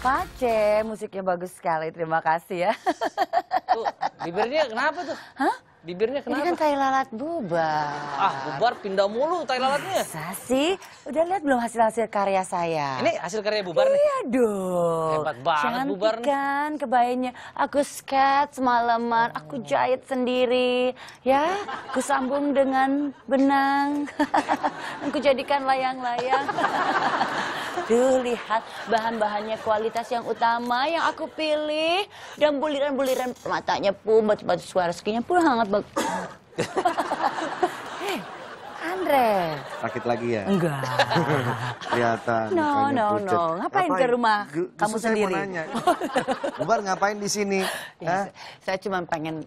Pace, musiknya bagus sekali. Terima kasih ya. Tuh, bibirnya kenapa tuh? Hah? Bibirnya kenapa? Ini kan tai lalat bubar. Ah, bubar pindah mulu tai lalatnya. Masa sih? Udah lihat belum hasil-hasil karya saya? Ini hasil karya bubar iya nih? Iya dong. Hebat banget Cantikan bubar kan, nih. kan kebayanya. Aku sketch malaman, aku jahit sendiri. Ya, aku sambung dengan benang. aku jadikan layang-layang. Duh, lihat bahan-bahannya kualitas yang utama yang aku pilih. Dan buliran-buliran matanya pun, batu-batu suara sekinya pun hangat banget. Andre. Sakit lagi ya? Enggak. Kelihatan. No, no, pucet. no. Ngapain, ngapain ke rumah kamu sendiri? Saya nanya. Umar ngapain di sini? Ya, saya cuma pengen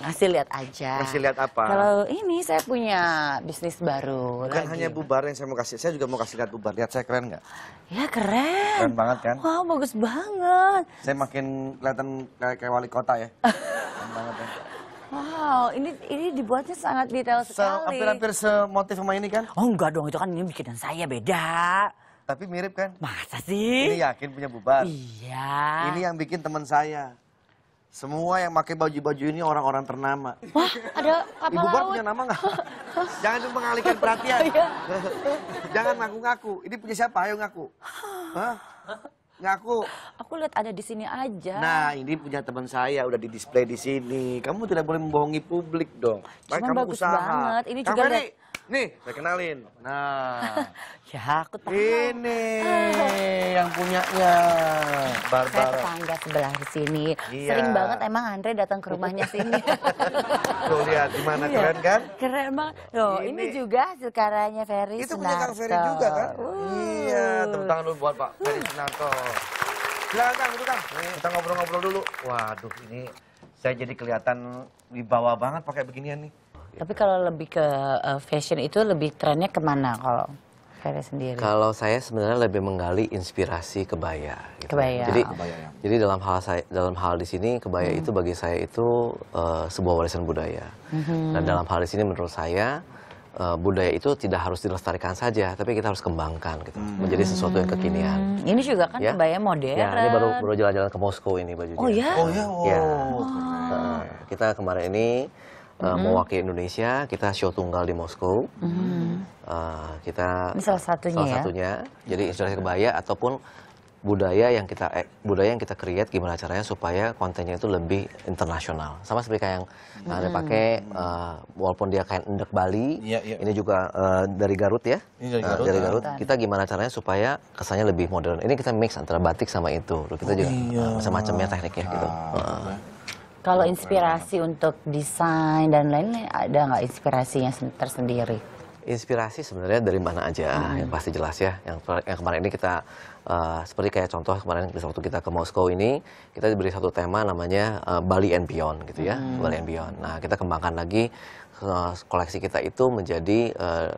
masih lihat aja. Masih lihat apa? Kalau ini saya punya bisnis baru. Bukan lagi. hanya bubar yang saya mau kasih. Saya juga mau kasih lihat bubar. Lihat saya keren nggak? Ya keren. Keren banget kan? Wow bagus banget. Saya makin kelihatan kayak, kayak wali kota ya. keren banget ya. Wow, ini ini dibuatnya sangat detail sekali. Hampir-hampir semotif sama ini kan? Oh enggak dong, itu kan ini bikinan saya beda. Tapi mirip kan? Masa sih? Ini yakin punya bubar? Iya. Ini yang bikin teman saya. Semua yang pakai baju-baju ini orang-orang ternama. Wah, ada kapal Ibu Bar punya nama nggak? Jangan mengalihkan perhatian. Oh, iya. Jangan ngaku-ngaku. Ini punya siapa? Ayo ngaku. Hah? Ngaku. Aku lihat ada di sini aja. Nah, ini punya teman saya udah di display di sini. Kamu tidak boleh membohongi publik dong. Cuman kamu bagus usaha. banget. Ini kamu juga ada. Nih, saya kenalin. Nah. ya, aku tahu. Ini yang punyanya. Barbara. Saya tetangga sebelah sini. Iya. Sering banget emang Andre datang ke rumahnya sini. Tuh lihat gimana iya. keren kan? Keren banget. Loh, ini, ini juga sekarangnya Ferry Itu punya Kang Ferry juga kan? Uh. Iya, tepuk tangan dulu buat Pak Ferry Sunarto. Silahkan Kang, itu kan Kita ngobrol-ngobrol dulu. Waduh, ini saya jadi kelihatan wibawa banget pakai beginian nih. Gitu. Tapi kalau lebih ke uh, fashion itu lebih trennya kemana kalau Ferry sendiri? Kalau saya sebenarnya lebih menggali inspirasi kebaya. Gitu. Kebaya. Jadi, ah, kebaya ya. jadi dalam hal saya dalam hal di sini kebaya hmm. itu bagi saya itu uh, sebuah warisan budaya. Hmm. Dan dalam hal di sini menurut saya uh, budaya itu tidak harus dilestarikan saja, tapi kita harus kembangkan gitu, hmm. menjadi sesuatu yang kekinian. Hmm. Ini juga kan ya? kebaya modern. Ya, ini baru baru jalan-jalan ke Moskow ini bajunya. Oh ya. Oh ya. Oh. ya. Nah, kita kemarin ini uh, mewakili Indonesia, kita show tunggal di Moskow. Mm. Uh, kita Ini salah satunya salah ya? satunya. Ya? Jadi inspirasi kebaya ataupun budaya yang kita eh, budaya yang kita create gimana caranya supaya kontennya itu lebih internasional. Sama seperti kayak yang mm. ada mm-hmm. pakai uh, walaupun dia kain endek Bali, yeah, yeah. ini juga uh, dari Garut ya. Ini dari Garut. Uh, dari iya. Garut. Kita gimana caranya supaya kesannya lebih modern. Ini kita mix antara batik sama itu. Kita gitu oh, juga iya. macam-macamnya tekniknya gitu. ah, gitu. Uh. Kalau inspirasi untuk desain dan lain-lain ada nggak inspirasinya tersendiri? Inspirasi sebenarnya dari mana aja hmm. yang pasti jelas ya. Yang, yang kemarin ini kita uh, seperti kayak contoh kemarin waktu kita ke Moskow ini kita diberi satu tema namanya uh, Bali and Beyond gitu ya, hmm. Bali and Beyond. Nah kita kembangkan lagi uh, koleksi kita itu menjadi uh,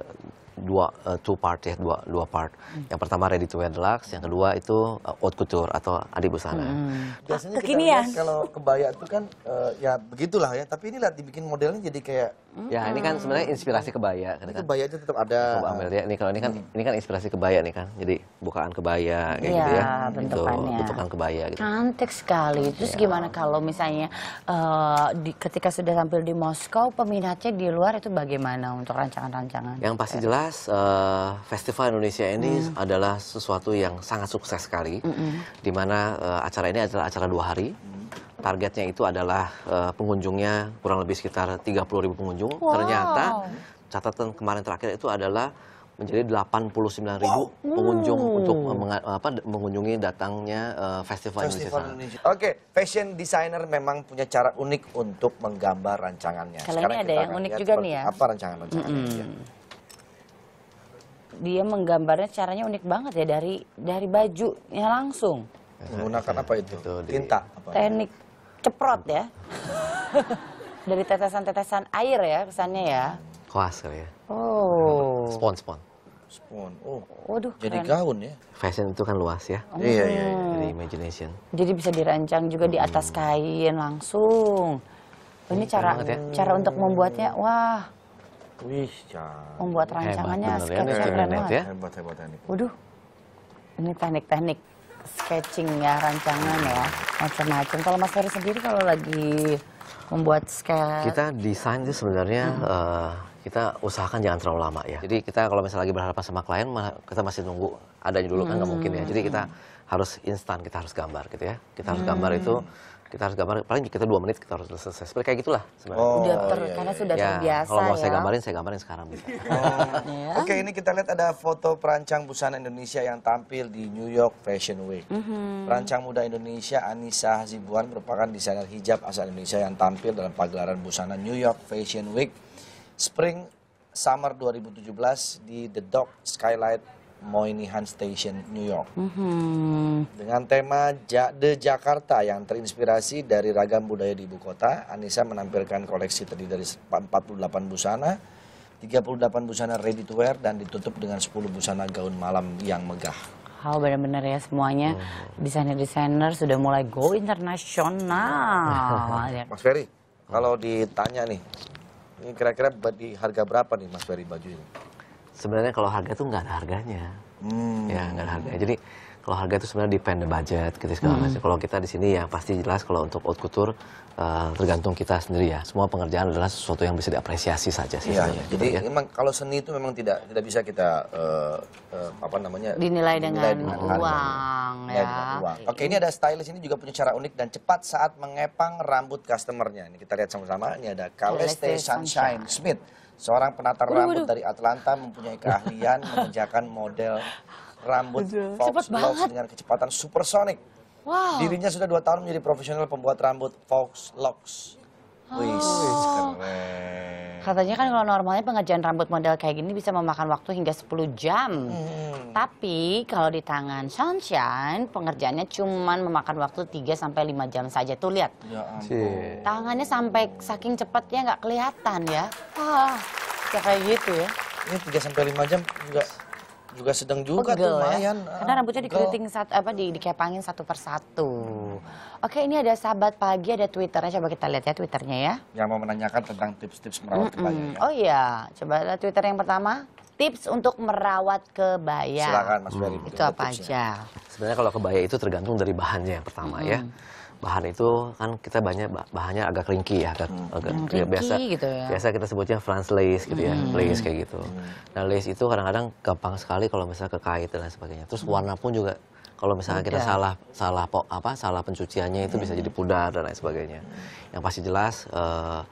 dua uh, two part ya dua dua part. Hmm. Yang pertama ready to wear deluxe yang kedua itu uh, haute couture atau adi busana. Hmm. Biasanya Kekinian. Ah, kita ya. kalau kebaya itu kan uh, ya begitulah ya, tapi ini lah dibikin modelnya jadi kayak hmm. Ya, ini kan hmm. sebenarnya inspirasi kebaya kan. Ini kebaya itu tetap ada. Coba ambil ya. Ini kalau ini kan hmm. ini kan inspirasi kebaya nih kan. Jadi bukaan kebaya kayak gitu iya, ya, gitu ya. Bentukannya. Itu, bentukan kebaya gitu. Cantik sekali. Terus ya. gimana kalau misalnya uh, di, ketika sudah tampil di Moskow peminatnya di luar itu bagaimana untuk rancangan-rancangan? Yang pasti jelas jelas uh, eh, Festival Indonesia ini mm. adalah sesuatu yang sangat sukses sekali, mm -hmm. di mana uh, acara ini adalah acara dua hari. Targetnya itu adalah uh, pengunjungnya kurang lebih sekitar 30 ribu pengunjung. Wow. Ternyata catatan kemarin terakhir itu adalah menjadi 89 ribu oh, wow. pengunjung hmm. untuk apa, mengunjungi datangnya uh, festival, festival Indonesia. Indonesia. Oke, okay. fashion designer memang punya cara unik untuk menggambar rancangannya. Kalau ini ada yang unik juga nih ya. Apa rancangan-rancangannya? Mm -hmm dia menggambarnya caranya unik banget ya dari dari bajunya langsung. Menggunakan apa itu? Tinta. Teknik ceprot ya. dari tetesan-tetesan air ya kesannya ya. kali ya. Oh. Spon spon. Spon. Oh. Waduh. Jadi keren. gaun ya. Fashion itu kan luas ya. Hmm. Iya iya. iya. Jadi imagination. Jadi bisa dirancang juga hmm. di atas hmm. kain langsung. ini cara ya. cara untuk membuatnya wah Wih, canggih. Membuat rancangannya sketsa ya, sketch keren banget. Ya? Hebat, hebat teknik. Waduh, ini teknik-teknik sketching ya, rancangan ya, macam-macam. Kalau Mas Ferry sendiri kalau lagi membuat sketch? Kita desain itu sebenarnya hmm. eh, kita usahakan jangan terlalu lama ya. Jadi kita kalau misalnya lagi berhadapan sama klien, kita masih nunggu adanya dulu hmm. kan nggak hmm. mungkin ya. Jadi kita harus instan kita harus gambar gitu ya kita harus gambar hmm. itu kita harus gambar paling kita dua menit kita harus selesai seperti kayak gitulah sebenarnya oh, udah ter, iya, iya. karena iya. sudah ya, terbiasa kalau mau ya. saya gambarin saya gambarin sekarang gitu. oh. ya. oke ini kita lihat ada foto perancang busana Indonesia yang tampil di New York Fashion Week mm -hmm. perancang muda Indonesia Anissa Hazibuan merupakan desainer hijab asal Indonesia yang tampil dalam pagelaran busana New York Fashion Week Spring Summer 2017 di The Dock Skylight Moynihan Station, New York. Mm-hmm. Dengan tema ja The Jakarta yang terinspirasi dari ragam budaya di ibu kota, Anissa menampilkan koleksi terdiri dari 48 busana, 38 busana ready to wear, dan ditutup dengan 10 busana gaun malam yang megah. Wow, benar-benar ya semuanya desainer-desainer sudah mulai go internasional. Mas Ferry, kalau ditanya nih, ini kira-kira di harga berapa nih Mas Ferry baju ini? sebenarnya kalau harga tuh nggak ada harganya. Hmm. Ya, nggak ada harganya. Jadi kalau harga itu sebenarnya depend the budget gitu segala hmm. Kalau kita di sini ya pasti jelas kalau untuk out couture uh, tergantung kita sendiri ya. Semua pengerjaan adalah sesuatu yang bisa diapresiasi saja sih. Ya, jadi gitu, ya. memang kalau seni itu memang tidak tidak bisa kita uh, uh, apa namanya dinilai, dinilai dengan, ya. dengan uang ya. Dengan uang. Oke, ini ada stylist ini juga punya cara unik dan cepat saat mengepang rambut customernya. Ini kita lihat sama-sama. Ini ada Kaleste Sunshine Smith Seorang penata rambut waduh. dari Atlanta mempunyai keahlian mengerjakan model rambut Fox Locks dengan kecepatan supersonik. Wow. Dirinya sudah dua tahun menjadi profesional pembuat rambut Fox Locks. Wih, oh. keren. Katanya kan kalau normalnya pengerjaan rambut model kayak gini bisa memakan waktu hingga 10 jam. Hmm. Tapi kalau di tangan Sunshine, pengerjaannya cuma memakan waktu 3 sampai 5 jam saja. Tuh lihat. Ya ampun. Tangannya sampai saking cepatnya nggak kelihatan ya. Ah, kayak gitu ya. Ini 3 sampai 5 jam juga juga sedang juga Pegel, oh, tuh lumayan. Ya? Karena rambutnya dikeriting satu apa di dikepangin satu persatu. Hmm. Oke, ini ada sahabat pagi ada Twitternya coba kita lihat ya Twitternya ya. Yang mau menanyakan tentang tips-tips merawat mm -mm. kebaya. Oh iya, coba lihat Twitter yang pertama. Tips untuk merawat kebaya. Silakan Mas Ferry. Hmm. Itu apa aja? Sebenarnya kalau kebaya itu tergantung dari bahannya yang pertama hmm. ya bahan itu kan kita banyak bahannya agak ringki ya agak, hmm. agak hmm, ya, biasa gitu ya. biasa kita sebutnya France lace gitu ya hmm. lace kayak gitu hmm. nah lace itu kadang-kadang gampang sekali kalau misalnya ke dan sebagainya terus hmm. warna pun juga kalau misalnya kita salah salah apa salah pencuciannya itu hmm. bisa jadi pudar dan lain sebagainya hmm. yang pasti jelas uh,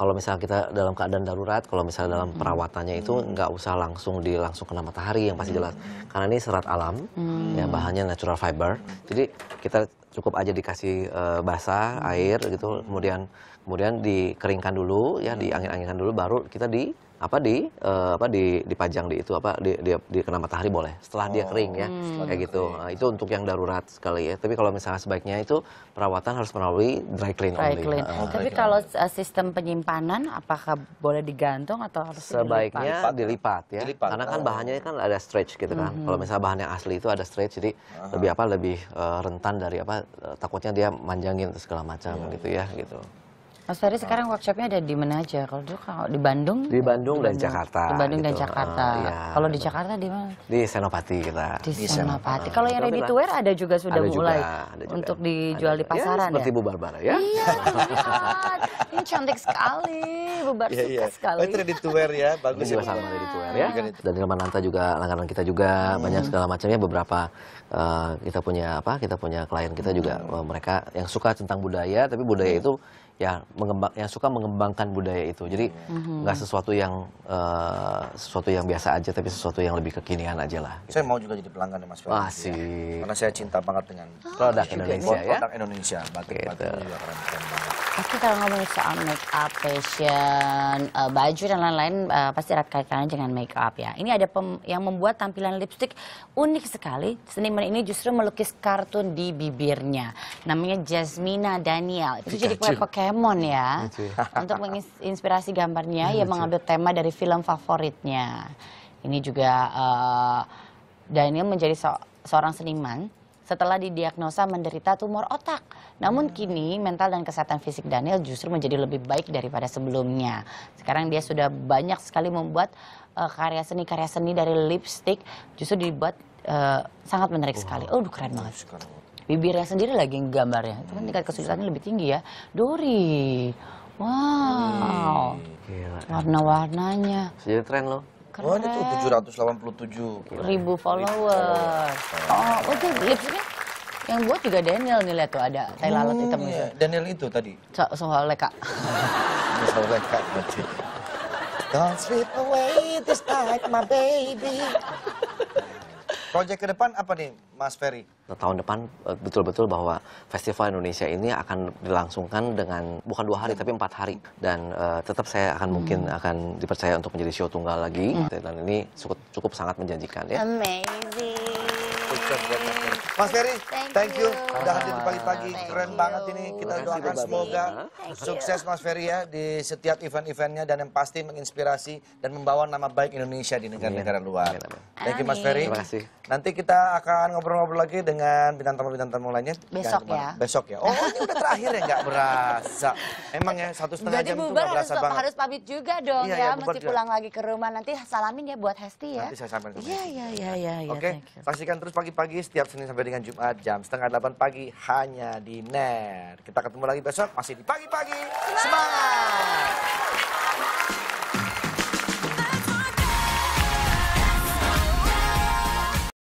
kalau misalnya kita dalam keadaan darurat, kalau misalnya dalam hmm. perawatannya itu nggak usah langsung di langsung kena matahari yang pasti hmm. jelas. Karena ini serat alam, hmm. ya bahannya natural fiber. Jadi kita cukup aja dikasih uh, basah hmm. air gitu, kemudian kemudian dikeringkan dulu ya, diangin-anginkan dulu, baru kita di apa di uh, apa di dipajang di itu apa di, di, di kena matahari boleh setelah oh, dia kering ya hmm. kayak gitu nah, itu untuk yang darurat sekali ya tapi kalau misalnya sebaiknya itu perawatan harus melalui dry clean dry only clean. Uh, tapi gitu. kalau eh, sistem penyimpanan apakah boleh digantung atau harus sebaiknya dilipat, ya. dilipat ya dilipat. karena kan oh. bahannya kan ada stretch gitu kan -hmm. kalau misalnya bahan yang asli itu ada stretch jadi -huh. lebih apa lebih uh, rentan dari apa uh, takutnya dia manjangin segala macam yeah. gitu ya gitu Mas Ferry sekarang workshopnya ada di mana aja? Kalau dulu kalau di Bandung? Di Bandung dan Jakarta. Di Bandung dan gitu. Jakarta. Uh, ya, kalau di Jakarta di mana? Di Senopati kita. Di, Senopati. Kalau yang ready to wear ada juga sudah ada mulai juga, ada juga. untuk dijual ada. di ya, pasaran ya? Seperti ya? Bu Barbara ya. Iya, Ini cantik sekali. Bu Bar yeah, iya. suka yeah. sekali. Oh, itu ready to wear ya. Bagus iya. ya. Sama ready to wear ya. Iya, dan di Mananta juga langganan kita juga hmm. banyak segala macamnya beberapa uh, kita punya apa? Kita punya klien kita juga hmm. Eh, mereka yang suka tentang budaya tapi budaya hmm. itu ya mengembang yang suka mengembangkan budaya itu jadi mm-hmm. nggak mm -hmm. sesuatu yang uh, sesuatu yang biasa aja tapi sesuatu yang lebih kekinian aja lah gitu. saya mau juga jadi pelanggan ya mas Felix Masih. Ya. karena saya cinta banget dengan oh, produk Indonesia ya? produk Indonesia batik gitu. batik juga keren, keren banget Pasti kalau ngomongin soal make up, fashion, uh, baju dan lain-lain uh, pasti erat kaitannya dengan make up ya. Ini ada pem yang membuat tampilan lipstick unik sekali. Seniman ini justru melukis kartun di bibirnya. Namanya Jasmina Daniel. Itu jadi kue Pokemon ya. Untuk menginspirasi gambarnya, ia mengambil tema dari film favoritnya. Ini juga uh, Daniel menjadi so seorang seniman setelah didiagnosa menderita tumor otak. Namun hmm. kini mental dan kesehatan fisik Daniel justru menjadi lebih baik daripada sebelumnya. Sekarang dia sudah banyak sekali membuat uh, karya seni karya seni dari lipstick justru dibuat uh, sangat menarik oh. sekali. Oh, keren banget. Bibirnya sendiri lagi gambarnya. Itu kan tingkat kesulitannya lebih tinggi ya. Dori. Wow. Warna-warnanya. Jadi tren loh keren. Oh, ada tuh 787 ribu followers. Oh, oke, oh, itu lipsnya yang buat juga Daniel nih lihat tuh ada tai lalat hmm, hitam Iya. Gitu. Daniel itu tadi. So soal leka. soal leka berarti. Don't sweep away this night, my baby. Proyek ke depan apa nih Mas Ferry? Nah, tahun depan eh, betul-betul bahwa Festival Indonesia ini akan dilangsungkan dengan bukan dua hari hmm. tapi empat hari dan uh, tetap saya akan hmm. mungkin akan dipercaya untuk menjadi show tunggal lagi hmm. dan ini cukup, cukup sangat menjanjikan ya. Amazing sukses buat Mas Ferry, thank you. Udah hadir pagi-pagi, keren banget ini. Kita doakan semoga sukses Mas Ferry ya di setiap event-eventnya dan yang pasti menginspirasi dan membawa nama baik Indonesia di negara-negara luar. Thank you Mas Ferry. Terima kasih. Nanti kita akan ngobrol-ngobrol lagi dengan bintang tamu-bintang tamu lainnya. Besok ya. Besok ya. Oh, ini udah terakhir ya, nggak berasa. Emang ya, satu setengah jam itu nggak berasa banget. Harus pamit juga dong iya, ya, iya, mesti pulang lagi ke rumah. Nanti salamin ya buat Hesti ya. Nanti saya sampaikan. Iya, iya, iya, iya. Oke, saksikan terus pagi-pagi pagi setiap Senin sampai dengan Jumat jam setengah delapan pagi hanya di NET. Kita ketemu lagi besok masih di pagi-pagi. Semangat!